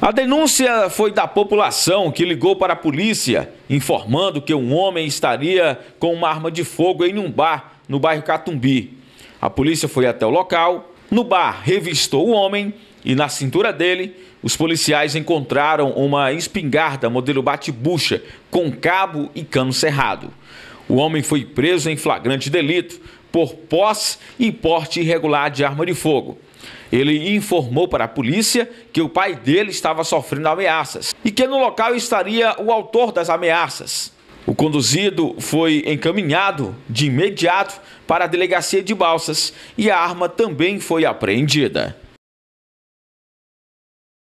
A denúncia foi da população que ligou para a polícia, informando que um homem estaria com uma arma de fogo em um bar no bairro Catumbi. A polícia foi até o local, no bar revistou o homem e na cintura dele, os policiais encontraram uma espingarda modelo bate-bucha com cabo e cano cerrado. O homem foi preso em flagrante delito por posse e porte irregular de arma de fogo. Ele informou para a polícia que o pai dele estava sofrendo ameaças e que no local estaria o autor das ameaças. O conduzido foi encaminhado de imediato para a delegacia de Balsas e a arma também foi apreendida.